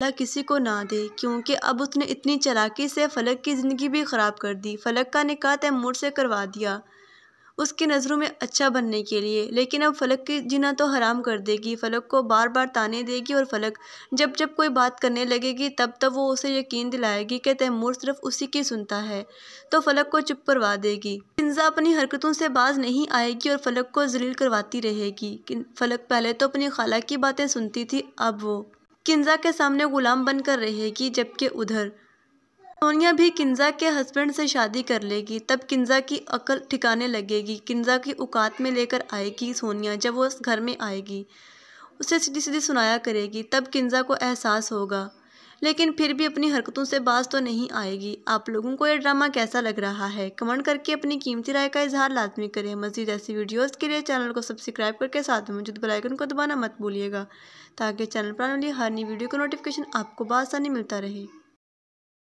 अल्लाह किसी को ना दे क्योंकि अब उसने इतनी चलाकी से फलक की ज़िंदगी भी ख़राब कर दी फलक का निकाह तैमूर से करवा दिया उसकी नज़रों में अच्छा बनने के लिए लेकिन अब फलक की जीना तो हराम कर देगी फलक को बार बार ताने देगी और फलक जब जब कोई बात करने लगेगी तब तब वो उसे यकीन दिलाएगी कि तैमूर सिर्फ उसी की सुनता है तो फलक को चुप करवा देगी किंजा अपनी हरकतों से बाज नहीं आएगी और फलक को जलील करवाती रहेगी फलक पहले तो अपनी खाला की बातें सुनती थी अब वो किन्जा के सामने ग़ुलाम बनकर रहेगी जबकि उधर सोनिया भी किन्जा के हस्बैंड से शादी कर लेगी तब किन्जा की अकल ठिकाने लगेगी किन्जा की औकात में लेकर आएगी सोनिया जब वो उस घर में आएगी उसे सीधी सीधी सुनाया करेगी तब किन्जा को एहसास होगा लेकिन फिर भी अपनी हरकतों से बाज तो नहीं आएगी आप लोगों को यह ड्रामा कैसा लग रहा है कमेंट करके अपनी कीमती राय का इजहार लाजमी करें मजीद ऐसी वीडियोज़ के लिए चैनल को सब्सक्राइब करके साथ में मौजूद बेलाइकन को दबाना मत भूलिएगा ताकि चैनल पर आने वाली हर नई वीडियो का नोटिफिकेशन आपको बासानी मिलता रहे